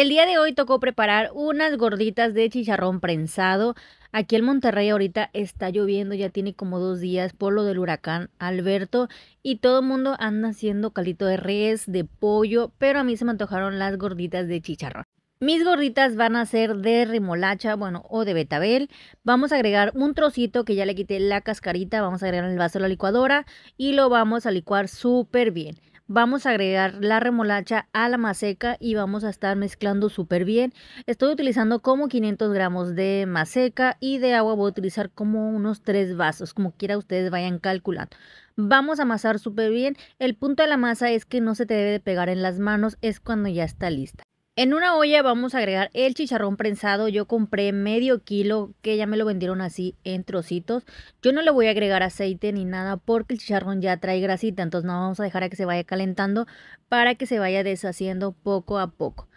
El día de hoy tocó preparar unas gorditas de chicharrón prensado. Aquí en Monterrey ahorita está lloviendo, ya tiene como dos días por lo del huracán Alberto y todo el mundo anda haciendo caldito de res, de pollo, pero a mí se me antojaron las gorditas de chicharrón. Mis gorditas van a ser de remolacha, bueno, o de betabel. Vamos a agregar un trocito que ya le quité la cascarita, vamos a agregar en el vaso de la licuadora y lo vamos a licuar súper bien. Vamos a agregar la remolacha a la maseca y vamos a estar mezclando súper bien. Estoy utilizando como 500 gramos de maseca y de agua voy a utilizar como unos 3 vasos, como quiera ustedes vayan calculando. Vamos a amasar súper bien. El punto de la masa es que no se te debe de pegar en las manos, es cuando ya está lista. En una olla vamos a agregar el chicharrón prensado. Yo compré medio kilo que ya me lo vendieron así en trocitos. Yo no le voy a agregar aceite ni nada porque el chicharrón ya trae grasita. Entonces no vamos a dejar a que se vaya calentando para que se vaya deshaciendo poco a poco.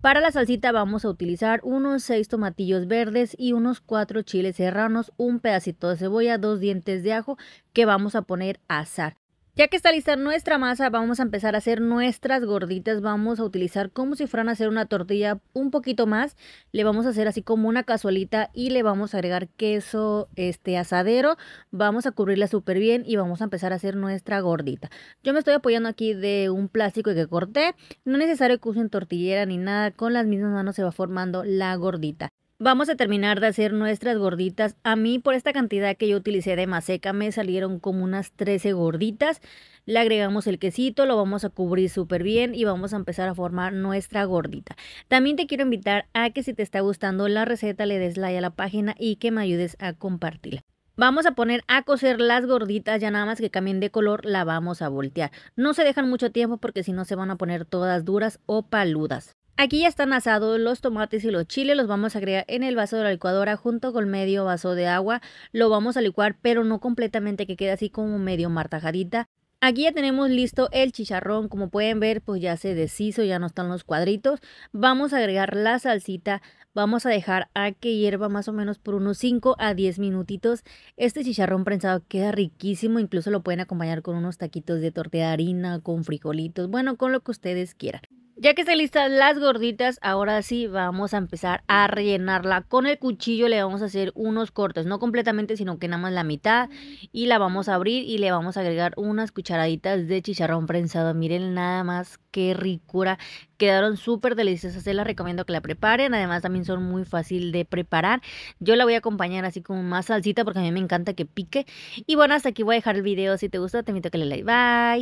Para la salsita vamos a utilizar unos 6 tomatillos verdes y unos 4 chiles serranos, un pedacito de cebolla, dos dientes de ajo que vamos a poner a asar. Ya que está lista nuestra masa, vamos a empezar a hacer nuestras gorditas. Vamos a utilizar como si fueran a hacer una tortilla un poquito más. Le vamos a hacer así como una casualita y le vamos a agregar queso este asadero. Vamos a cubrirla súper bien y vamos a empezar a hacer nuestra gordita. Yo me estoy apoyando aquí de un plástico que corté. No es necesario que usen tortillera ni nada. Con las mismas manos se va formando la gordita. Vamos a terminar de hacer nuestras gorditas. A mí por esta cantidad que yo utilicé de maseca me salieron como unas 13 gorditas. Le agregamos el quesito, lo vamos a cubrir súper bien y vamos a empezar a formar nuestra gordita. También te quiero invitar a que si te está gustando la receta le des like a la página y que me ayudes a compartirla. Vamos a poner a cocer las gorditas, ya nada más que cambien de color, la vamos a voltear. No se dejan mucho tiempo porque si no se van a poner todas duras o paludas. Aquí ya están asados los tomates y los chiles, los vamos a agregar en el vaso de la licuadora junto con medio vaso de agua. Lo vamos a licuar pero no completamente que quede así como medio martajadita. Aquí ya tenemos listo el chicharrón, como pueden ver pues ya se deshizo, ya no están los cuadritos. Vamos a agregar la salsita, vamos a dejar a que hierva más o menos por unos 5 a 10 minutitos. Este chicharrón prensado queda riquísimo, incluso lo pueden acompañar con unos taquitos de tortilla de harina, con frijolitos, bueno con lo que ustedes quieran. Ya que están listas las gorditas, ahora sí vamos a empezar a rellenarla. Con el cuchillo le vamos a hacer unos cortes, no completamente, sino que nada más la mitad. Y la vamos a abrir y le vamos a agregar unas cucharaditas de chicharrón prensado. Miren nada más qué ricura. Quedaron súper deliciosas, se las recomiendo que la preparen. Además también son muy fácil de preparar. Yo la voy a acompañar así con más salsita porque a mí me encanta que pique. Y bueno, hasta aquí voy a dejar el video. Si te gusta, te invito a que le like. Bye.